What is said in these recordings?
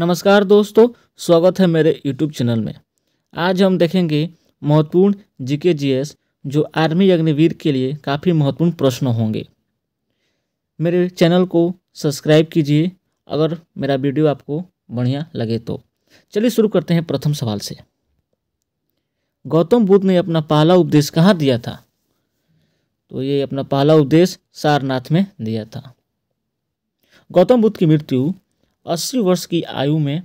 नमस्कार दोस्तों स्वागत है मेरे YouTube चैनल में आज हम देखेंगे महत्वपूर्ण जीके जीएस जो आर्मी अग्निवीर के लिए काफ़ी महत्वपूर्ण प्रश्न होंगे मेरे चैनल को सब्सक्राइब कीजिए अगर मेरा वीडियो आपको बढ़िया लगे तो चलिए शुरू करते हैं प्रथम सवाल से गौतम बुद्ध ने अपना पहला उपदेश कहाँ दिया था तो ये अपना पहला उपदेश सारनाथ में दिया था गौतम बुद्ध की मृत्यु अस्सी वर्ष की आयु में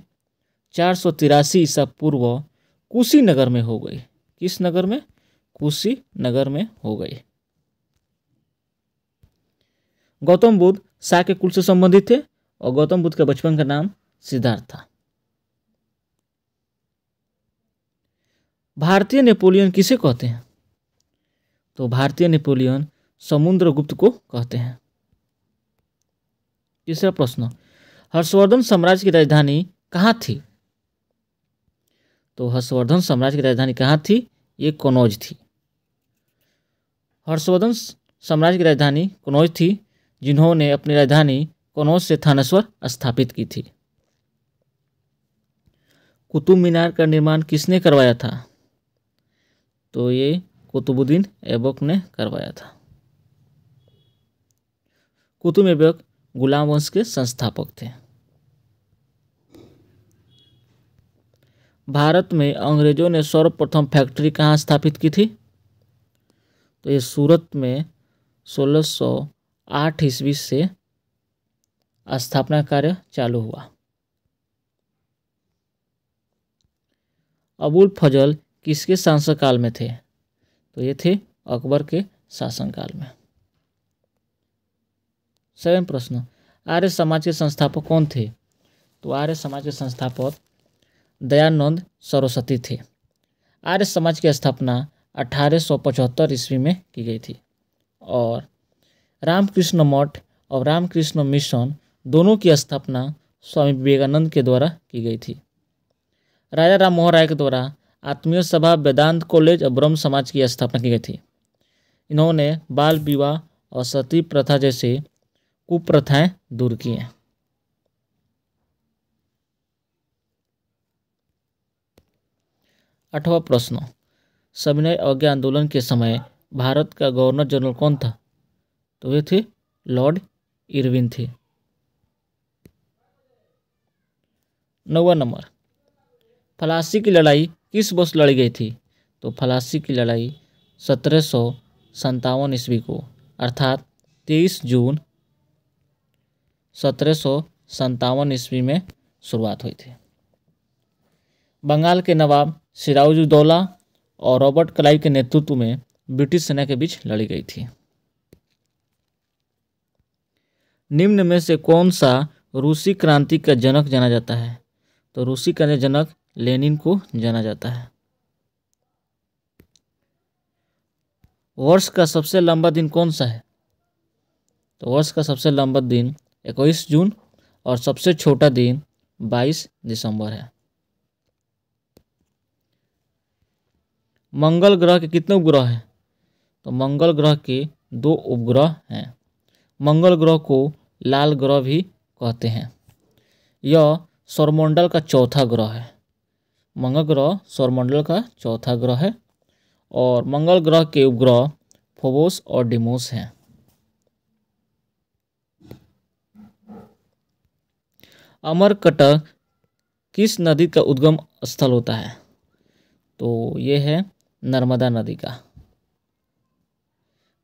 चार सौ तिरासी ईसा पूर्व कुशीनगर में हो गई किस नगर में कुशीनगर में हो गई गौतम बुद्ध शाह के कुल से संबंधित थे और गौतम बुद्ध के बचपन का नाम सिद्धार्थ था भारतीय नेपोलियन किसे कहते हैं तो भारतीय नेपोलियन समुद्रगुप्त को कहते हैं तीसरा प्रश्न हर्षवर्धन साम्राज्य की राजधानी कहाँ थी तो हर्षवर्धन साम्राज्य की राजधानी कहाँ थी ये कनौज थी हर्षवर्धन साम्राज्य की राजधानी कनौज थी जिन्होंने अपनी राजधानी कनौज से थानेश्वर स्थापित की थी कुतुब मीनार का निर्माण किसने करवाया था तो ये कुतुबुद्दीन ऐबक ने करवाया था कुतुब ऐबक गुलाम वंश के संस्थापक थे भारत में अंग्रेज़ों ने सर्वप्रथम फैक्ट्री कहाँ स्थापित की थी तो ये सूरत में 1608 ईस्वी से स्थापना कार्य चालू हुआ अबुल फजल किसके शासनकाल में थे तो ये थे अकबर के शासनकाल में सेवन प्रश्न आर्य समाज के संस्थापक कौन थे तो आर्य समाज के संस्थापक दयानंद सरस्वती थे आर्य समाज की स्थापना 1875 ईस्वी में की गई थी और रामकृष्ण मठ और रामकृष्ण मिशन दोनों की स्थापना स्वामी विवेकानंद के द्वारा की गई थी राजा राम मोहन राय के द्वारा आत्मीय सभा वेदांत कॉलेज और ब्रह्म समाज की स्थापना की गई थी इन्होंने बाल विवाह और सती प्रथा जैसे कुप्रथाएँ दूर की हैं आठवां प्रश्न सविनय अवज्ञा आंदोलन के समय भारत का गवर्नर जनरल कौन था तो वे थे लॉर्ड इरविन थे नौवा नंबर फलासी की लड़ाई किस वर्ष लड़ी गई थी तो फलासी की लड़ाई सत्रह सौ संतावन ईस्वी को अर्थात तेईस जून सत्रह सौ संतावन ईस्वी में शुरुआत हुई थी बंगाल के नवाब सिराजुद्दौला और रॉबर्ट क्लाइव के नेतृत्व में ब्रिटिश सेना के बीच लड़ी गई थी निम्न में से कौन सा रूसी क्रांति का जनक जाना जाता है तो रूसी का जनक लेनिन को जाना जाता है वर्ष का सबसे लंबा दिन कौन सा है तो वर्ष का सबसे लंबा दिन इक्कीस जून और सबसे छोटा दिन 22 दिसंबर है मंगल ग्रह के कितने उपग्रह हैं तो मंगल ग्रह के दो उपग्रह हैं मंगल ग्रह को लाल ग्रह भी कहते हैं यह सौरमंडल का चौथा ग्रह है मंगल ग्रह सौरमंडल का चौथा ग्रह है और मंगल ग्रह के उपग्रह फोबोस और डिमोस हैं अमरकटक किस नदी का उद्गम स्थल होता है तो ये है नर्मदा नदी का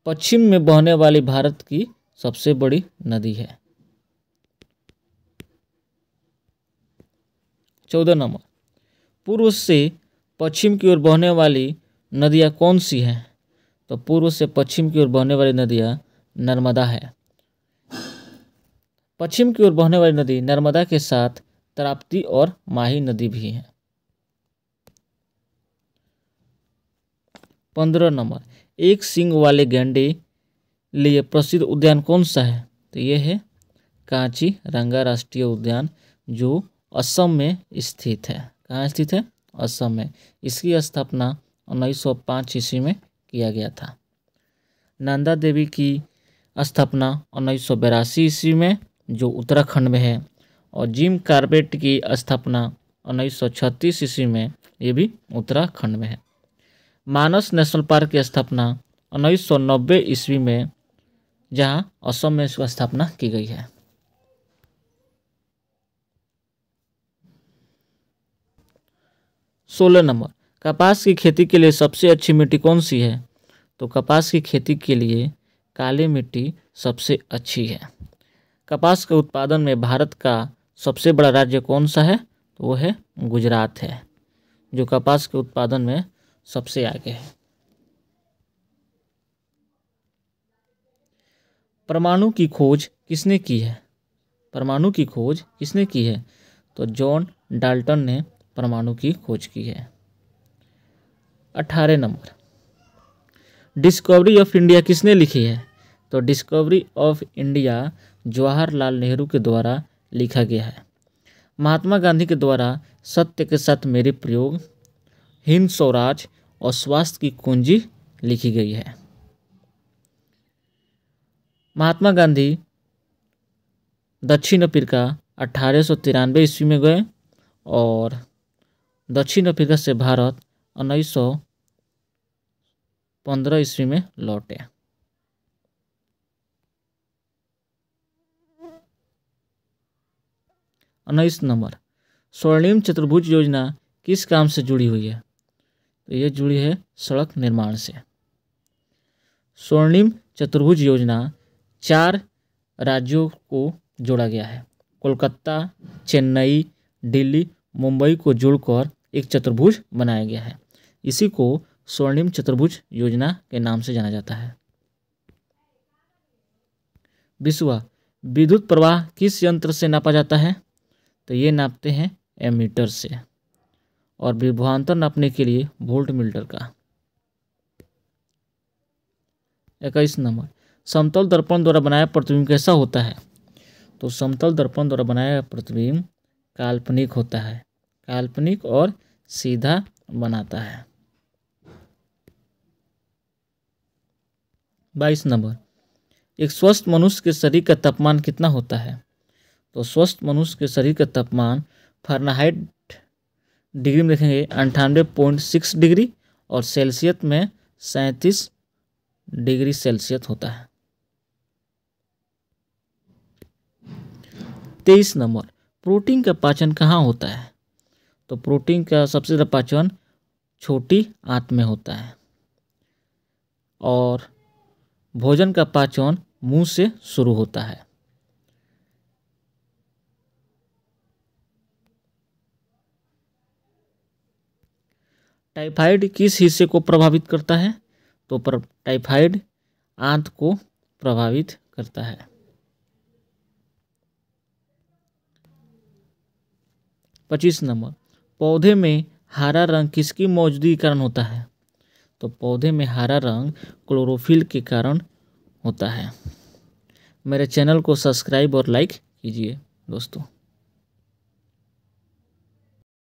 पश्चिम में बहने वाली भारत की सबसे बड़ी नदी है चौदह नंबर पूर्व से पश्चिम की ओर बहने वाली नदियाँ कौन सी हैं तो पूर्व से पश्चिम की ओर बहने वाली नदियाँ नर्मदा है पश्चिम की ओर बहने वाली नदी नर्मदा के साथ तराप्ती और माही नदी भी हैं पंद्रह नंबर एक सिंग वाले गेंडे लिए प्रसिद्ध उद्यान कौन सा है तो ये है कांची रंगा राष्ट्रीय उद्यान जो असम में स्थित है कहाँ स्थित है असम में इसकी स्थापना उन्नीस सौ पाँच ईस्वी में किया गया था नंदा देवी की स्थापना उन्नीस सौ ईस्वी में जो उत्तराखंड में है और जिम कार्बेट की स्थापना उन्नीस सौ छत्तीस ईस्वी में ये भी उत्तराखंड में है मानस नेशनल पार्क की स्थापना उन्नीस सौ नब्बे ईस्वी में जहां असम में इसकी स्थापना की गई है सोलह नंबर कपास की खेती के लिए सबसे अच्छी मिट्टी कौन सी है तो कपास की खेती के लिए काली मिट्टी सबसे अच्छी है कपास के उत्पादन में भारत का सबसे बड़ा राज्य कौन सा है तो वो है गुजरात है जो कपास के उत्पादन में सबसे आगे है परमाणु की खोज किसने की है परमाणु की खोज किसने की है तो जॉन डाल्टन ने परमाणु की खोज की है अठारह नंबर डिस्कवरी ऑफ इंडिया किसने लिखी है तो Discovery of India Jawaharlal Nehru के द्वारा लिखा गया है महात्मा गांधी के द्वारा सत्य के साथ मेरे प्रयोग हिंद स्वराज और स्वास्थ्य की कुंजी लिखी गई है महात्मा गांधी दक्षिण अफ्रीका अठारह सौ तिरानवे ईस्वी में गए और दक्षिण अफ्रीका से भारत उन्नीस सौ पंद्रह ईस्वी में लौटे उन्नीस नंबर स्वर्णिम चतुर्भुज योजना किस काम से जुड़ी हुई है तो ये जुड़ी है सड़क निर्माण से स्वर्णिम चतुर्भुज योजना चार राज्यों को जोड़ा गया है कोलकाता चेन्नई दिल्ली मुंबई को जोड़कर एक चतुर्भुज बनाया गया है इसी को स्वर्णिम चतुर्भुज योजना के नाम से जाना जाता है विश्वा विद्युत प्रवाह किस यंत्र से नापा जाता है तो ये नापते हैं एमीटर से और विभवान्तर नापने के लिए वोल्ट मिल्टर का इक्कीस नंबर समतल दर्पण द्वारा बनाया प्रतिबिंब कैसा होता है तो समतल दर्पण द्वारा बनाया प्रतिबिंब काल्पनिक होता है काल्पनिक और सीधा बनाता है बाईस नंबर एक स्वस्थ मनुष्य के शरीर का तापमान कितना होता है तो स्वस्थ मनुष्य के शरीर का तापमान फारनाहाइट डिग्री में देखेंगे अंठानवे पॉइंट सिक्स डिग्री और सेल्सियस में सैंतीस डिग्री सेल्सियस होता है तेईस नंबर प्रोटीन का पाचन कहाँ होता है तो प्रोटीन का सबसे ज़्यादा पाचन छोटी आंत में होता है और भोजन का पाचन मुंह से शुरू होता है टाइफाइड किस हिस्से को प्रभावित करता है तो पर टाइफाइड आंत को प्रभावित करता है पच्चीस नंबर पौधे में हरा रंग किसकी मौजूदगी कारण होता है तो पौधे में हरा रंग क्लोरोफिल के कारण होता है मेरे चैनल को सब्सक्राइब और लाइक कीजिए दोस्तों